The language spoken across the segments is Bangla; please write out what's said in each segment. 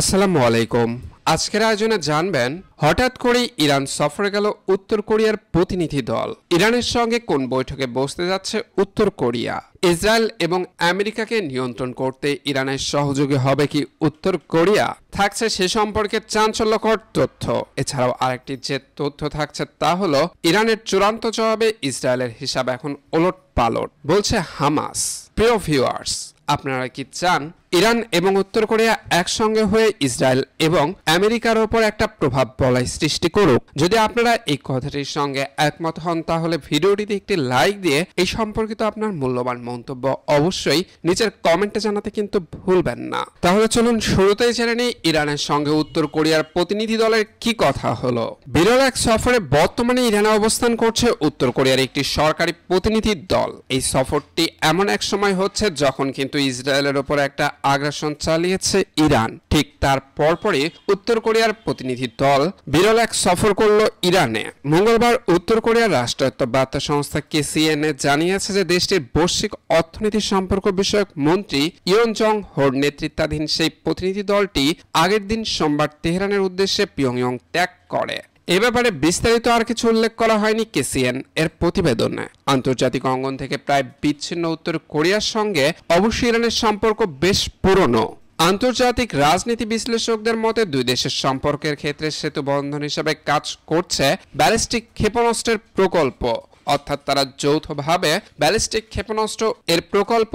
আসসালামু আলাইকুম আজকের আয়োজনে জানবেন হঠাৎ করে ইরান সফরে গেল উত্তর কোরিয়ার প্রতিনিধি দল ইরানের সঙ্গে কোন বৈঠকে বসতে যাচ্ছে উত্তর কোরিয়া ইসরায়েল এবং আমেরিকাকে নিয়ন্ত্রণ করতে ইরানের সহযোগী হবে কি উত্তর কোরিয়া থাকছে সে সম্পর্কে চাঞ্চল্যকর তথ্য এছাড়াও আরেকটি যে তথ্য থাকছে তা হল ইরানের চূড়ান্ত জবাবে ইসরায়েলের হিসাব এখন ওলট পালট বলছে হামাস প্রিয় ভিউয়ার্স আপনারা কি চান ইরান এবং উত্তর কোরিয়া একসঙ্গে হয়ে ইসরায়েল এবং আমেরিকার ওপর একটা প্রভাব বলাই সৃষ্টি করুক যদি আপনারা এই কথাটির সঙ্গে একমত হন তাহলে ভিডিওটিতে একটি লাইক দিয়ে এই সম্পর্কিত আপনার মূল্যবান মন্তব্য অবশ্যই নিচের কমেন্টে জানাতে কিন্তু ভুলবেন না তাহলে চলুন শুরুতেই জেনে নিই ইরানের সঙ্গে উত্তর কোরিয়ার প্রতিনিধি দলের কি কথা হলো বিরল এক সফরে বর্তমানে ইরানে অবস্থান করছে উত্তর কোরিয়ার একটি সরকারি প্রতিনিধি দল এই সফরটি এমন এক সময় হচ্ছে যখন কিন্তু ইসরায়েলের ওপর একটা আগ্রাসন চালিয়েছে ইরান ঠিক তার পরপরই উত্তর কোরিয়ার প্রতিনিধি দল বিরল এক সফর করল ইরানে মঙ্গলবার উত্তর কোরিয়ার রাষ্ট্রায়ত্ত বার্তা সংস্থা কেসিএনএ জানিয়েছে যে দেশটির বৈশ্বিক অর্থনীতি সম্পর্ক বিষয়ক মন্ত্রী ইয়ন জং হোর নেতৃত্বাধীন সেই প্রতিনিধি দলটি আগের দিন সোমবার তেহরানের উদ্দেশ্যে পিয়ংয়ং ত্যাগ করে এ ব্যাপারে বিস্তারিত আর কিছু উল্লেখ করা হয়নি কেসিএন এর প্রতিবেদনে আন্তর্জাতিক অঙ্গন থেকে প্রায় বিচ্ছিন্ন উত্তর কোরিয়ার সঙ্গে অবশ্যই ইরানের সম্পর্ক বেশ পুরনো আন্তর্জাতিক রাজনীতি বিশ্লেষকদের মতে দুই দেশের সম্পর্কের ক্ষেত্রে সেতু বন্ধন হিসেবে কাজ করছে ব্যালিস্টিক ক্ষেপণাস্ত্রের প্রকল্প অর্থাৎ তারা যৌথভাবে ব্যালিস্টিক ক্ষেপণাস্ত্র এর প্রকল্প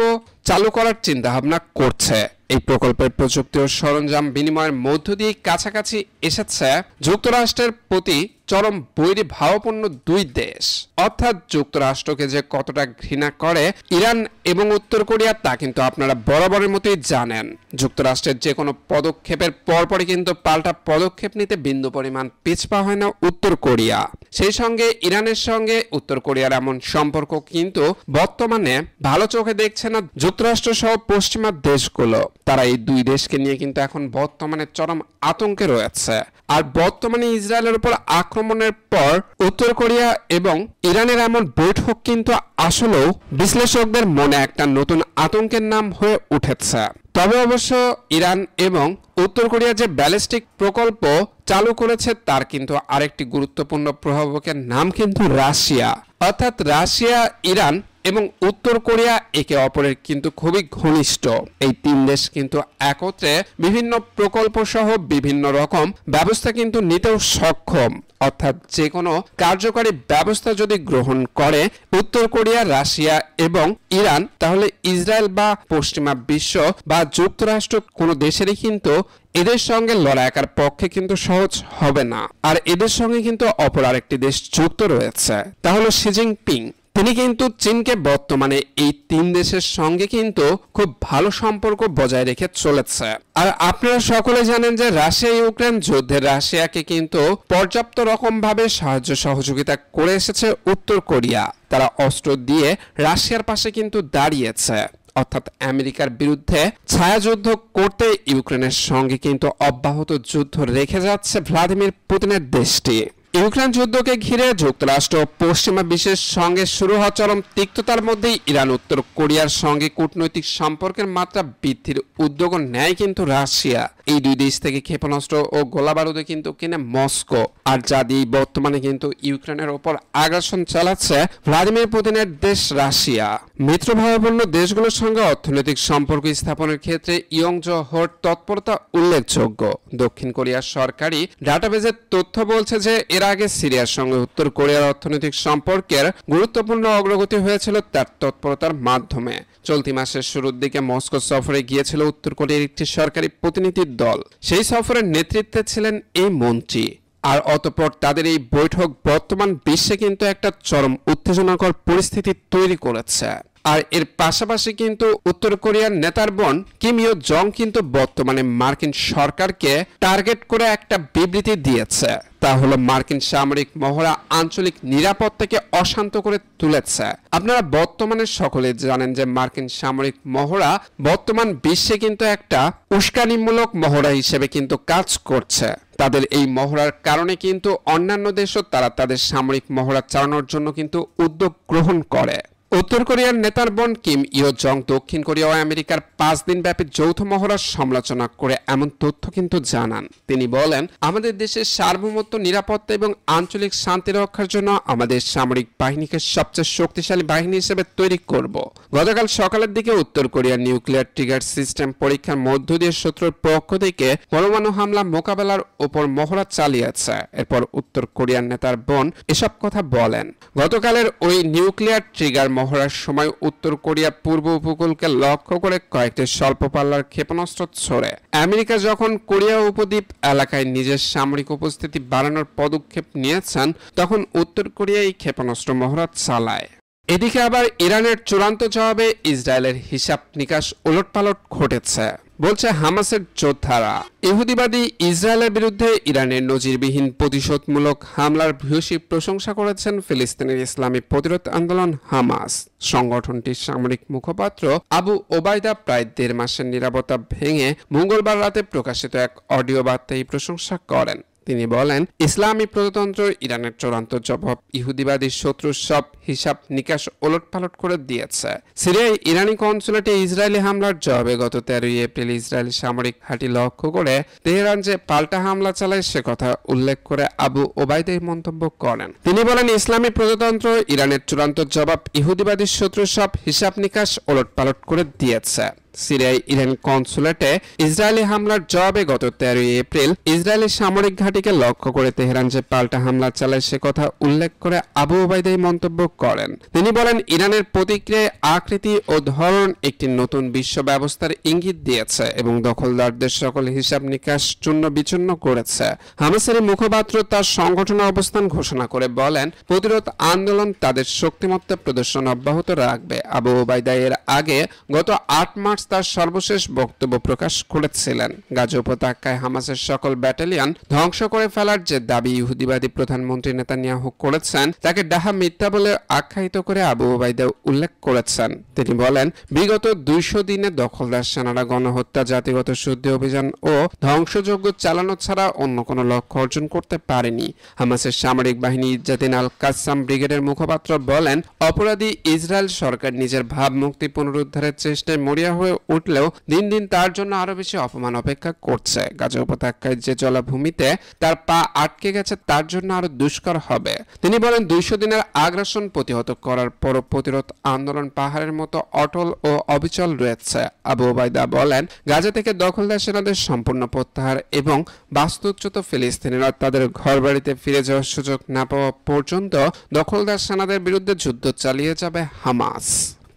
চালু করার চিন্তাভাবনা করছে এই প্রকল্পের প্রযুক্তি ও সরঞ্জাম বিনিময়ের মধ্য দিয়ে কাছাকাছি এসেছে যুক্তরাষ্ট্রের প্রতি চরম বৈরী ভাবপূর্ণ দুই দেশ অর্থাৎ যুক্তরাষ্ট্রকে যে কতটা ঘৃণা করে ইরান এবং উত্তর কোরিয়া তা কিন্তু আপনারা বরাবরের মতোই জানেন যুক্তরাষ্ট্রের যে কোনো পদক্ষেপের পরপরই কিন্তু পাল্টা পদক্ষেপ নিতে বিন্দু পরিমাণ পিছপা হয় না উত্তর কোরিয়া সেই সঙ্গে ইরানের সঙ্গে উত্তর কোরিয়ার এমন সম্পর্ক কিন্তু বর্তমানে ভালো চোখে দেখছে না যুক্তরাষ্ট্র সহ পশ্চিমা দেশগুলো তারা এই দুই দেশকে নিয়ে কিন্তু এখন বর্তমানে চরম আতঙ্কে রয়েছে আর বর্তমানে ইসরায়েলের উপর আক্রমণের পর উত্তর কোরিয়া এবং ইরানের এমন বৈঠক কিন্তু আসলেও বিশ্লেষকদের মনে একটা নতুন আতঙ্কের নাম হয়ে উঠেছে তবে অবশ্য ইরান এবং উত্তর কোরিয়া যে ব্যালিস্টিক প্রকল্প চালু করেছে তার কিন্তু আরেকটি গুরুত্বপূর্ণ প্রভাবকের নাম কিন্তু রাশিয়া অর্থাৎ রাশিয়া ইরান এবং উত্তর কোরিয়া একে অপরের কিন্তু খুবই ঘনিষ্ঠ এই তিন দেশ কিন্তু একত্রে বিভিন্ন প্রকল্প সহ বিভিন্ন রকম ব্যবস্থা কিন্তু নিতেও সক্ষম অর্থাৎ যে কোনো কার্যকারী ব্যবস্থা যদি গ্রহণ করে উত্তর কোরিয়া রাশিয়া এবং ইরান তাহলে ইসরায়েল বা পশ্চিমা বিশ্ব বা যুক্তরাষ্ট্র কোনো দেশেরই কিন্তু এদের সঙ্গে লড়াইকার পক্ষে কিন্তু সহজ হবে না আর এদের সঙ্গে কিন্তু অপর আরেকটি দেশ যুক্ত রয়েছে তাহলে সিজিং পিং তিনি কিন্তু চীনকে বর্তমানে এই তিন দেশের সঙ্গে কিন্তু খুব ভালো সম্পর্ক বজায় রেখে চলেছে আর আপনারা সকলে জানেন যে রাশিয়া ইউক্রেন যুদ্ধে রাশিয়াকে কিন্তু পর্যাপ্ত রকমভাবে সাহায্য সহযোগিতা করে এসেছে উত্তর কোরিয়া তারা অস্ত্র দিয়ে রাশিয়ার পাশে কিন্তু দাঁড়িয়েছে অর্থাৎ আমেরিকার বিরুদ্ধে ছায়াযুদ্ধ করতে ইউক্রেনের সঙ্গে কিন্তু অব্যাহত যুদ্ধ রেখে যাচ্ছে ভ্লাদিমির পুতিনের দেশটি ইউক্রেন যুদ্ধকে ঘিরে যুক্তরাষ্ট্র পশ্চিমা বিশ্বের সঙ্গে শুরু হওয়া চরম তিক্ততার মধ্যেই ইরান উত্তর কোরিয়ার সঙ্গে কূটনৈতিক সম্পর্কের মাত্রা বৃদ্ধির উদ্যোগ নেয় কিন্তু রাশিয়া এই দুই দেশ থেকে ক্ষেপণাস্ত্র ও গোলা বারুদে কিন্তু কিনে মস্কো আর যা দিয়ে বর্তমানে কিন্তু ইউক্রেনের ওপর আগ্রাসন চালাচ্ছে ভ্লাদিমির পুতিনের দেশ রাশিয়া মিত্রভাবাপন্ন দেশগুলোর সঙ্গে অর্থনৈতিক সম্পর্ক স্থাপনের ক্ষেত্রে ইয়ংজ হোর তৎপরতা উল্লেখযোগ্য দক্ষিণ কোরিয়ার সরকারি ডাটাবেজের তথ্য বলছে যে এর আগে সিরিয়ার সঙ্গে উত্তর কোরিয়ার অর্থনৈতিক সম্পর্কের গুরুত্বপূর্ণ অগ্রগতি হয়েছিল তার তৎপরতার মাধ্যমে চলতি মাসের শুরুর দিকে মস্কো সফরে গিয়েছিল উত্তর কোরিয়ার একটি সরকারি প্রতিনিধি দল সেই সফরের নেতৃত্বে ছিলেন এই মন্ত্রী আর অতপর তাদের এই বৈঠক বর্তমান বিশ্বে কিন্তু একটা চরম উত্তেজনাকর পরিস্থিতি তৈরি করেছে আর এর পাশাপাশি কিন্তু উত্তর কোরিয়ার নেতার বোন কিমিও জং কিন্তু বর্তমানে মার্কিন সরকারকে টার্গেট করে একটা বিবৃতি দিয়েছে তা হলো মার্কিন সামরিক মহড়া আঞ্চলিক নিরাপত্তাকে অশান্ত করে তুলেছে আপনারা বর্তমানে সকলে জানেন যে মার্কিন সামরিক মহড়া বর্তমান বিশ্বে কিন্তু একটা উস্কানিমূলক মহড়া হিসেবে কিন্তু কাজ করছে তাদের এই মহড়ার কারণে কিন্তু অন্যান্য দেশও তারা তাদের সামরিক মহড়া চালানোর জন্য কিন্তু উদ্যোগ গ্রহণ করে উত্তর কোরিয়ার নেতার বোন কিম ইয় জং দক্ষিণ কোরিয়া ও আমেরিকার পাঁচ দিনব্যাপী যৌথ মহড়ার সমালোচনা করে এমন তথ্য কিন্তু জানান তিনি বলেন আমাদের দেশের সার্বভৌমত্ব নিরাপত্তা এবং আঞ্চলিক শান্তি রক্ষার জন্য আমাদের সামরিক বাহিনীকে সবচেয়ে শক্তিশালী বাহিনী হিসেবে তৈরি করব গতকাল সকালের দিকে উত্তর কোরিয়ার নিউক্লিয়ার ট্রিগার সিস্টেম পরীক্ষার মধ্য দিয়ে শত্রুর পক্ষ থেকে পরমাণু হামলা মোকাবেলার ওপর মহড়া চালিয়েছে এরপর উত্তর কোরিয়ার নেতার বোন এসব কথা বলেন গতকালের ওই নিউক্লিয়ার ট্রিগার মহড়ার সময় উত্তর কোরিয়া পূর্ব উপকূলকে লক্ষ্য করে কয়েকটি স্বল্প পাল্লার ক্ষেপণাস্ত্র ছোড়ে আমেরিকা যখন কোরিয়া উপদ্বীপ এলাকায় নিজের সামরিক উপস্থিতি বাড়ানোর পদক্ষেপ নিয়েছেন তখন উত্তর কোরিয়া এই ক্ষেপণাস্ত্র মহড়া চালায় এদিকে আবার ইরানের চূড়ান্ত জবাবে ইসরায়েলের হিসাব নিকাশ ওলটপালট ঘটেছে বলছে হামাসের যোদ্ধারা ইহুদিবাদী ইসরায়েলের বিরুদ্ধে ইরানের নজিরবিহীন প্রতিশোধমূলক হামলার ভূয়সী প্রশংসা করেছেন ফিলিস্তিনের ইসলামী প্রতিরোধ আন্দোলন হামাস সংগঠনটির সামরিক মুখপাত্র আবু ওবায়দা প্রায় দেড় মাসের নিরাপত্তা ভেঙে মঙ্গলবার রাতে প্রকাশিত এক অডিও বার্তায় প্রশংসা করেন তিনি বলেন ইসলামী প্রজাতন্ত্র ইরানের চূড়ান্ত জবাব ইহুদিবাদী শত্রু সব হিসাব নিকাশ ওলটপালট করে দিয়েছে সিরিয়ায় ইরানি কনসুলেটে ইসরায়েলি হামলার জবাবে গত তেরোই এপ্রিল ইসরায়েলি সামরিক ঘাঁটি লক্ষ্য করে তেহরান যে পাল্টা হামলা চালায় সে কথা উল্লেখ করে আবু ওবায়দ এই মন্তব্য করেন তিনি বলেন ইসলামী প্রজাতন্ত্র ইরানের চূড়ান্ত জবাব ইহুদিবাদী শত্রু সব হিসাব নিকাশ ওলটপালট করে দিয়েছে সিরিয়ায় ইরান কনসুলেটে ইসরায়েলি হামলার জবাবে গত তেরোই এপ্রিল ইসরায়েলের সামরিক ঘাঁটিকে লক্ষ্য করে তেহরান যে পাল্টা হামলা চালায় সে কথা উল্লেখ করে আবু ওবায়দাই মন্তব্য করেন তিনি বলেন ইরানের প্রতিক্রিয়ায় আকৃতি ও ধরন একটি নতুন বিশ্ব ব্যবস্থার ইঙ্গিত দিয়েছে এবং দখলদারদের সকল হিসাব নিকাশ চূন্য বিচূর্ণ করেছে হামাসের মুখপাত্র তার সংগঠনের অবস্থান ঘোষণা করে বলেন প্রতিরোধ আন্দোলন তাদের শক্তিমত্তা প্রদর্শন অব্যাহত রাখবে আবু ওবায়দা এর আগে গত আট মার্চ হামাস তার সর্বশেষ বক্তব্য প্রকাশ করেছিলেন গাজা উপত্যকায় হামাসের সকল ব্যাটালিয়ন ধ্বংস করে ফেলার যে দাবি ইহুদিবাদী প্রধানমন্ত্রী নেতানিয়াহু করেছেন তাকে ডাহা মিথ্যা বলে আখ্যায়িত করে আবু ওবায়দা উল্লেখ করেছেন তিনি বলেন বিগত দুইশো দিনে দখলদার সেনারা গণহত্যা জাতিগত শুদ্ধি অভিযান ও ধ্বংসযজ্ঞ চালানো ছাড়া অন্য কোনো লক্ষ্য অর্জন করতে পারেনি হামাসের সামরিক বাহিনী ইজাদিন আল কাসাম ব্রিগেডের মুখপাত্র বলেন অপরাধী ইসরায়েল সরকার নিজের ভাবমুক্তি পুনরুদ্ধারের চেষ্টায় মরিয়া হয়ে হয়ে উঠলেও দিন দিন তার জন্য আরো বেশি অপমান অপেক্ষা করছে গাজা উপত্যকায় যে জলাভূমিতে তার পা আটকে গেছে তার জন্য আরো দুষ্কর হবে তিনি বলেন দুইশো দিনের আগ্রাসন প্রতিহত করার পর প্রতিরোধ আন্দোলন পাহাড়ের মতো অটল ও অবিচল রয়েছে আবু ওবায়দা বলেন গাজা থেকে দখলদার সেনাদের সম্পূর্ণ প্রত্যাহার এবং বাস্তুচ্যুত ফিলিস্তিনিরা তাদের ঘর বাড়িতে ফিরে যাওয়ার সুযোগ না পাওয়া পর্যন্ত দখলদার সেনাদের বিরুদ্ধে যুদ্ধ চালিয়ে যাবে হামাস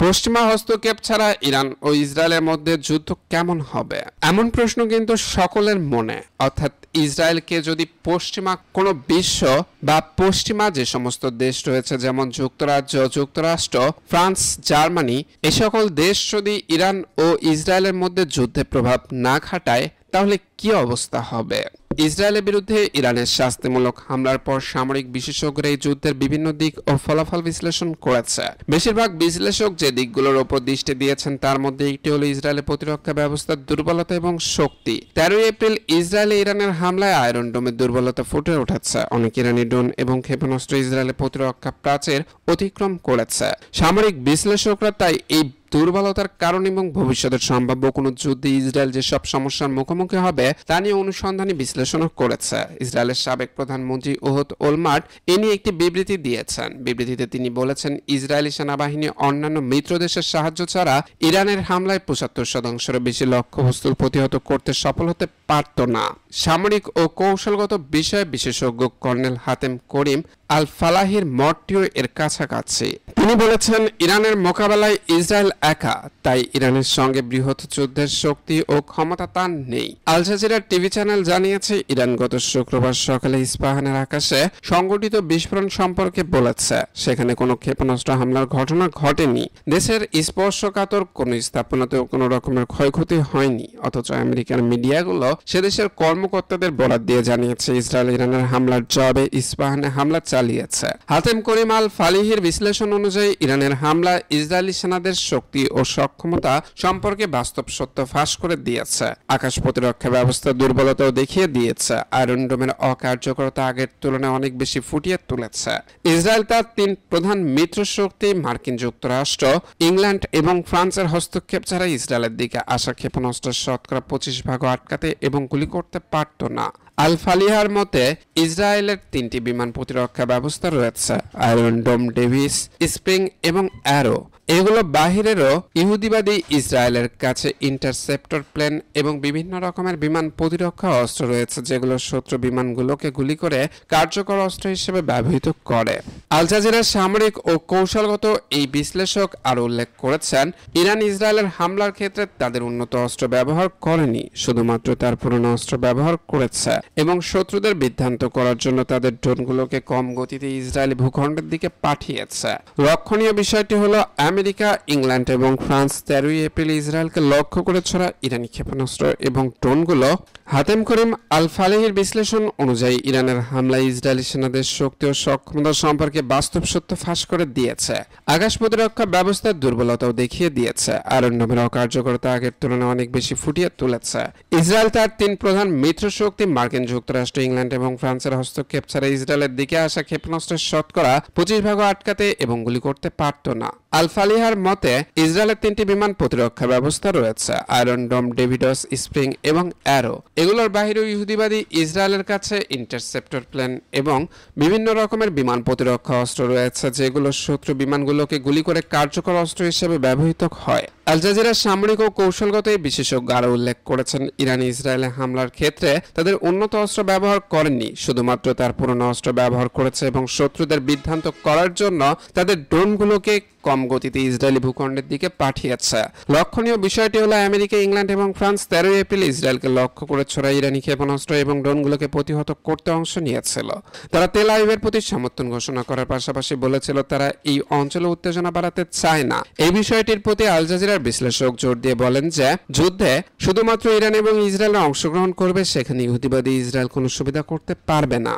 পশ্চিমা হস্তক্ষেপ ছাড়া ইরান ও ইসরায়েলের মধ্যে যুদ্ধ কেমন হবে এমন প্রশ্ন কিন্তু সকলের মনে অর্থাৎ ইসরায়েলকে যদি পশ্চিমা কোনো বিশ্ব বা পশ্চিমা যে সমস্ত দেশ রয়েছে যেমন যুক্তরাজ্য যুক্তরাষ্ট্র ফ্রান্স জার্মানি এ সকল দেশ যদি ইরান ও ইসরায়েলের মধ্যে যুদ্ধে প্রভাব না খাটায় তাহলে কি অবস্থা হবে ইসরায়েলের বিরুদ্ধে ইরানের শাস্তিমূলক হামলার পর সামরিক বিশেষজ্ঞরা এই যুদ্ধের বিভিন্ন দিক ও ফলাফল বিশ্লেষণ করেছে বেশিরভাগ বিশ্লেষক যে দিকগুলোর ওপর দৃষ্টি দিয়েছেন তার মধ্যে একটি হল ইসরায়েলের প্রতিরক্ষা ব্যবস্থার দুর্বলতা এবং শক্তি তেরোই এপ্রিল ইসরায়েলে ইরানের হামলায় আয়রন ডোমের দুর্বলতা ফুটে উঠেছে অনেক ইরানি ডোন এবং ক্ষেপণাস্ত্র ইসরায়েলের প্রতিরক্ষা প্রাচীর অতিক্রম করেছে সামরিক বিশ্লেষকরা তাই এই দুর্বলতার কারণ এবং ভবিষ্যতের সম্ভাব্য কোনো যুদ্ধে ইসরায়েল যেসব সমস্যার মুখোমুখি হবে তা নিয়ে অনুসন্ধানী বিশ্লেষণ করেছে ইসরায়েলের সাবেক প্রধানমন্ত্রী ওহত ওলমার্ট এ নিয়ে একটি বিবৃতি দিয়েছেন বিবৃতিতে তিনি বলেছেন ইসরায়েলি সেনাবাহিনী অন্যান্য মিত্র দেশের সাহায্য ছাড়া ইরানের হামলায় পঁচাত্তর শতাংশের বেশি লক্ষ্যবস্তুর প্রতিহত করতে সফল হতে পারত না সামরিক ও কৌশলগত বিষয়ে বিশেষজ্ঞ কর্নেল হাতেম করিম আল ফালাহির মঠটিও এর কাছাকাছি তিনি বলেছেন ইরানের মোকাবেলায় ইসরায়েল একা তাই ইরানের সঙ্গে বৃহৎ যুদ্ধের শক্তি ও ক্ষমতা তার নেই আল জাজিরার টিভি চ্যানেল জানিয়েছে ইরান গত শুক্রবার সকালে ইস্পাহানের আকাশে সংগঠিত বিস্ফোরণ সম্পর্কে বলেছে সেখানে কোনো ক্ষেপণাস্ত্র হামলার ঘটনা ঘটেনি দেশের স্পর্শকাতর কোন স্থাপনাতেও কোনো রকমের ক্ষয়ক্ষতি হয়নি অথচ আমেরিকার মিডিয়াগুলো সেদেশের কর্মকর্তাদের বরাদ দিয়ে জানিয়েছে ইসরায়েল ইরানের হামলার জবাবে ইস্পাহানে হামলা চালিয়ে চালিয়েছে হাতেম করিম আল ফালিহির বিশ্লেষণ অনুযায়ী ইরানের হামলা ইসরায়েলি সেনাদের শক্তি ও সক্ষমতা সম্পর্কে বাস্তব সত্য ফাঁস করে দিয়েছে আকাশ প্রতিরক্ষা ব্যবস্থা দুর্বলতাও দেখিয়ে দিয়েছে আয়রন ডোমের অকার্যকরতা আগের তুলনায় অনেক বেশি ফুটিয়ে তুলেছে ইসরায়েল তার তিন প্রধান মিত্র শক্তি মার্কিন যুক্তরাষ্ট্র ইংল্যান্ড এবং ফ্রান্সের হস্তক্ষেপ ছাড়া ইসরায়েলের দিকে আসা ক্ষেপণাস্ত্রের শতকরা পঁচিশ ভাগ আটকাতে এবং গুলি করতে পারত না আল ফালিহার মতে ইসরায়েলের তিনটি বিমান প্রতিরক্ষা ব্যবস্থা রয়েছে আয়রন ডোম ডেভিস স্প্রিং এবং অ্যারো এগুলো বাহিরেরও ইহুদিবাদী ইসরায়েলের কাছে ইন্টারসেপ্টর প্লেন এবং বিভিন্ন রকমের বিমান প্রতিরক্ষা অস্ত্র রয়েছে যেগুলো শত্রু বিমানগুলোকে গুলি করে কার্যকর অস্ত্র হিসেবে ব্যবহৃত করে আল জাজিরার সামরিক ও কৌশলগত এই বিশ্লেষক আরও উল্লেখ করেছেন ইরান ইসরায়েলের হামলার ক্ষেত্রে তাদের উন্নত অস্ত্র ব্যবহার করেনি শুধুমাত্র তার পুরনো অস্ত্র ব্যবহার করেছে এবং শত্রুদের বিভ্রান্ত করার জন্য তাদের ড্রোনগুলোকে কম গতিতে ইসরায়েলি ভূখণ্ডের দিকে পাঠিয়েছে রক্ষণীয় বিষয়টি হলো আমেরিকা ইংল্যান্ড এবং ফ্রান্স তেরোই এপ্রিল ইসরায়েলকে লক্ষ্য করে ছড়া ইরানি ক্ষেপণাস্ত্র এবং ড্রোনগুলো হাতেম করিম আল ফালেহের বিশ্লেষণ অনুযায়ী ইরানের হামলায় ইসরায়েলি সেনাদের শক্তি ও সক্ষমতা সম্পর্কে বাস্তব সত্য ফাঁস করে দিয়েছে আকাশ প্রতিরক্ষা ব্যবস্থার দুর্বলতাও দেখিয়ে দিয়েছে আর অন্যভাবে অকার্যকরতা আগের তুলনায় অনেক বেশি ফুটিয়ে তুলেছে ইসরায়েল তার তিন প্রধান মিত্র শক্তি মার্কিন যুক্তরাষ্ট্র ইংল্যান্ড এবং ফ্রান্সের হস্তক্ষেপ ছাড়া ইসরায়েলের দিকে আসা ক্ষেপণাস্ত্রের শতকরা পঁচিশ ভাগও আটকাতে এবং গুলি করতে পারত না আল ফালিহার মতে ইসরায়েলের তিনটি বিমান প্রতিরক্ষা ব্যবস্থা রয়েছে আয়রন ডোম ডেভিডস স্প্রিং এবং অ্যারো এগুলোর বাইরেও ইহুদিবাদী ইসরায়েলের কাছে ইন্টারসেপ্টর প্লেন এবং বিভিন্ন রকমের বিমান প্রতিরক্ষা অস্ত্র রয়েছে যেগুলো শত্রু বিমানগুলোকে গুলি করে কার্যকর অস্ত্র হিসেবে ব্যবহৃত হয় আল জাজিরার সামরিক ও কৌশলগত বিশেষজ্ঞ আরও উল্লেখ করেছেন ইরানি ইসরায়েলে হামলার ক্ষেত্রে তাদের উন্নত অস্ত্র ব্যবহার করেননি শুধুমাত্র তার পুরনো অস্ত্র ব্যবহার করেছে এবং শত্রুদের বিভ্রান্ত করার জন্য তাদের ড্রোনগুলোকে কম গতিতে ইসরায়েলি ভূখণ্ডের দিকে পাঠিয়েছে লক্ষণীয় বিষয়টি হলো আমেরিকা ইংল্যান্ড এবং ফ্রান্স তেরোই এপ্রিল ইসরায়েলকে লক্ষ্য করে ছোড়া ইরানি ক্ষেপণাস্ত্র এবং ড্রোনগুলোকে প্রতিহত করতে অংশ নিয়েছিল তারা তেল আইবের প্রতি সমর্থন ঘোষণা করার পাশাপাশি বলেছিল তারা এই অঞ্চলে উত্তেজনা বাড়াতে চায় না এই বিষয়টির প্রতি আলজাজিরা ইসরায়েলের বিশ্লেষক জোর দিয়ে বলেন যে যুদ্ধে শুধুমাত্র ইরান এবং ইসরায়েল অংশগ্রহণ করবে সেখানে ইহুদিবাদী ইসরায়েল কোনো সুবিধা করতে পারবে না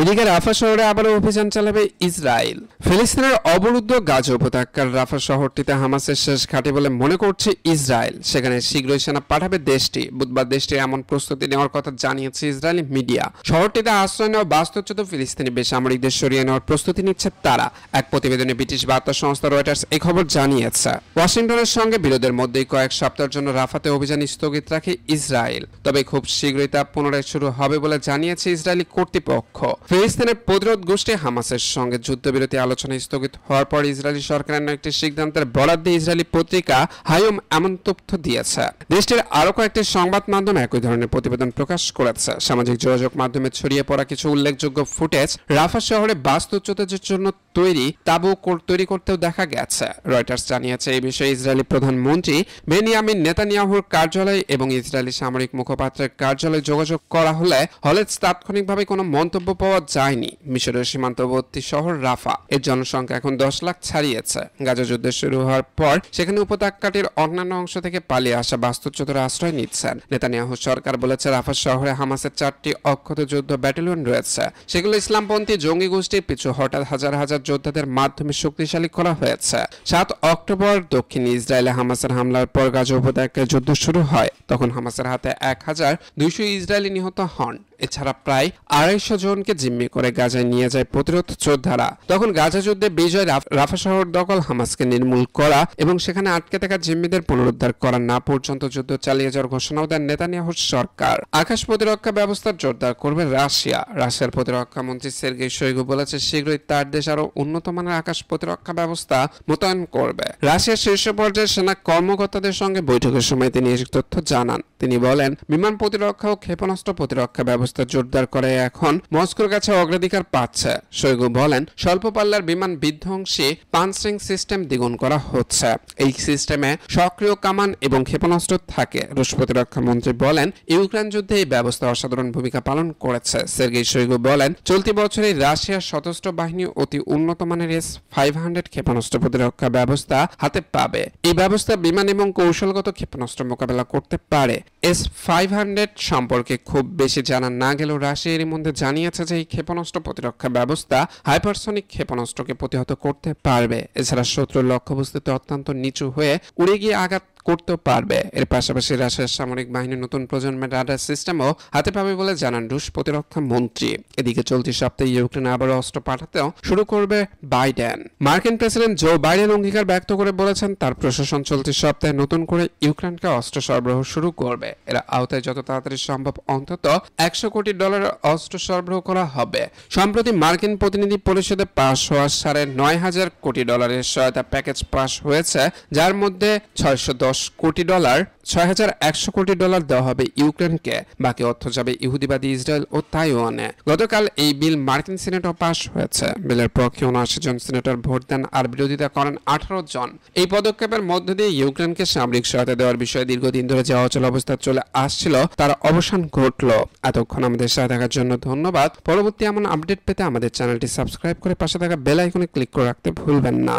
এদিকে রাফা শহরে আবারও অভিযান চালাবে ইসরায়েল ফিলিস্তিনের অবরুদ্ধ গাজ উপত্যকার রাফা শহরটিতে হামাসের শেষ ঘাঁটি বলে মনে করছে ইসরায়েল সেখানে শীঘ্রই সেনা পাঠাবে দেশটি বুধবার দেশটির এমন প্রস্তুতি নেওয়ার কথা জানিয়েছে ইসরায়েলি মিডিয়া শহরটিতে আশ্রয় নেওয়া বাস্তুচ্যুত ফিলিস্তিনি বেসামরিকদের সরিয়ে নেওয়ার প্রস্তুতি নিচ্ছে তারা এক প্রতিবেদনে ব্রিটিশ বার্তা সংস্থা রয়টার্স এই খবর জানিয়েছে ওয়াশিংটনের সঙ্গে বিরোধের মধ্যেই কয়েক সপ্তাহের জন্য রাফাতে অভিযান স্থগিত রাখে ইসরায়েল তবে খুব শীঘ্রই তা পুনরায় শুরু হবে বলে জানিয়েছে ইসরায়েলি কর্তৃপক্ষ ফিলিস্তিনের প্রতিরোধ গোষ্ঠী হামাসের সঙ্গে যুদ্ধবিরতি আলোচনা স্থগিত হওয়ার পর ইসরায়েলি সরকারের একটি সিদ্ধান্তের বরাদ্দে ইসরায়েলি পত্রিকা হায়ুম এমন তথ্য দিয়েছে দেশটির আরও কয়েকটি সংবাদ মাধ্যমে একই ধরনের প্রতিবেদন প্রকাশ করেছে সামাজিক যোগাযোগ মাধ্যমে ছড়িয়ে পড়া কিছু উল্লেখযোগ্য ফুটেজ রাফা শহরে বাস্তুচ্যুতদের জন্য তৈরি তাবু তৈরি করতেও দেখা গেছে রয়টার্স জানিয়েছে এই বিষয়ে ইসরায়েলি প্রধানমন্ত্রী বেনিয়ামিন নেতানিয়াহুর কার্যালয় এবং ইসরায়েলি সামরিক মুখপাত্রের কার্যালয়ে যোগাযোগ করা হলে হলে তাৎক্ষণিকভাবে কোনো মন্তব্য পাওয়া পাওয়া যায়নি মিশরের সীমান্তবর্তী শহর রাফা এর জনসংখ্যা এখন দশ লাখ ছাড়িয়েছে গাজা যুদ্ধ শুরু হওয়ার পর সেখানে উপত্যকাটির অন্যান্য অংশ থেকে পালিয়ে আসা বাস্তুচ্যুতরা আশ্রয় নিচ্ছেন নেতানিয়াহু সরকার বলেছে রাফা শহরে হামাসের চারটি অক্ষত যুদ্ধ ব্যাটালিয়ন রয়েছে সেগুলো ইসলামপন্থী জঙ্গি গোষ্ঠীর পিছু হঠাৎ হাজার হাজার যোদ্ধাদের মাধ্যমে শক্তিশালী করা হয়েছে সাত অক্টোবর দক্ষিণ ইসরায়েলে হামাসের হামলার পর গাজা উপত্যকায় যুদ্ধ শুরু হয় তখন হামাসের হাতে এক হাজার দুইশো ইসরায়েলি নিহত হন এছাড়া প্রায় আড়াইশো জনকে জিম্মি করে গাজায় নিয়ে যায় প্রতিরোধ যোদ্ধারা তখন গাজা যুদ্ধে বিজয় রাফা শহর দখল হামাসকে নির্মূল করা এবং সেখানে আটকে থাকা জিম্মিদের পুনরুদ্ধার করা না পর্যন্ত যুদ্ধ চালিয়ে যাওয়ার ঘোষণাও দেন নেতানিয়াহ সরকার আকাশ প্রতিরক্ষা ব্যবস্থা জোরদার করবে রাশিয়া রাশিয়ার প্রতিরক্ষা মন্ত্রী সের্গেই শৈগু বলেছে শীঘ্রই তার দেশ আরো উন্নত মানের আকাশ প্রতিরক্ষা ব্যবস্থা মোতায়েন করবে রাশিয়ার শীর্ষ পর্যায়ের সেনা কর্মকর্তাদের সঙ্গে বৈঠকের সময় তিনি এই তথ্য জানান তিনি বলেন বিমান প্রতিরক্ষা ও ক্ষেপণাস্ত্র প্রতিরক্ষা ব্যবস্থা অবস্থা জোরদার করে এখন মস্কোর কাছে অগ্রাধিকার পাচ্ছে শৈগু বলেন স্বল্প পাল্লার বিমান বিধ্বংসী পানসিং সিস্টেম দ্বিগুণ করা হচ্ছে এই সিস্টেমে সক্রিয় কামান এবং ক্ষেপণাস্ত্র থাকে রুশ প্রতিরক্ষা মন্ত্রী বলেন ইউক্রেন যুদ্ধে এই ব্যবস্থা অসাধারণ ভূমিকা পালন করেছে সের্গেই শৈগু বলেন চলতি বছরে রাশিয়ার সশস্ত্র বাহিনী অতি উন্নত মানের এস ফাইভ হান্ড্রেড ক্ষেপণাস্ত্র প্রতিরক্ষা ব্যবস্থা হাতে পাবে এই ব্যবস্থা বিমান এবং কৌশলগত ক্ষেপণাস্ত্র মোকাবেলা করতে পারে এস ফাইভ হান্ড্রেড সম্পর্কে খুব বেশি জানা না গেলেও রাশিয়া এরই মধ্যে জানিয়েছে যে এই ক্ষেপণাস্ত্র প্রতিরক্ষা ব্যবস্থা হাইপারসনিক ক্ষেপণাস্ত্রকে প্রতিহত করতে পারবে এছাড়া শত্রুর লক্ষ্যবস্তুতে অত্যন্ত নিচু হয়ে উড়ে গিয়ে আঘাত করতে পারবে এর পাশাপাশি রাশিয়ার সামরিক বাহিনীর নতুন প্রজন্মের রাডার সিস্টেমও হাতে পাবে বলে জানান রুশ প্রতিরক্ষা মন্ত্রী এদিকে চলতি সপ্তাহে ইউক্রেন আবার অস্ত্র পাঠাতেও শুরু করবে বাইডেন মার্কিন প্রেসিডেন্ট জো বাইডেন অঙ্গীকার ব্যক্ত করে বলেছেন তার প্রশাসন চলতি সপ্তাহে নতুন করে ইউক্রেনকে অস্ত্র সরবরাহ শুরু করবে এর আওতায় যত তাড়াতাড়ি সম্ভব অন্তত একশো কোটি ডলারের অস্ত্র সরবরাহ করা হবে সম্প্রতি মার্কিন প্রতিনিধি পরিষদে পাশ হওয়া সাড়ে নয় হাজার কোটি ডলারের সহায়তা প্যাকেজ পাশ হয়েছে যার মধ্যে ছয়শ দশ কোটি ডলার ছয় হাজার একশো কোটি ডলার দেওয়া হবে ইউক্রেনকে বাকি অর্থ যাবে ইহুদিবাদী ইসরায়েল ও তাইওয়ানে গতকাল এই বিল মার্কিন সিনেটও পাশ হয়েছে বিলের পক্ষে উনআশি জন সিনেটর ভোট দেন আর বিরোধিতা করেন আঠারো জন এই পদক্ষেপের মধ্য দিয়ে ইউক্রেনকে সামরিক সহায়তা দেওয়ার বিষয়ে দীর্ঘদিন ধরে যে অচল অবস্থা চলে আসছিল তার অবসান ঘটল এতক্ষণ আমাদের সাথে থাকার জন্য ধন্যবাদ পরবর্তী এমন আপডেট পেতে আমাদের চ্যানেলটি সাবস্ক্রাইব করে পাশে থাকা বেল আইকনে ক্লিক করে রাখতে ভুলবেন না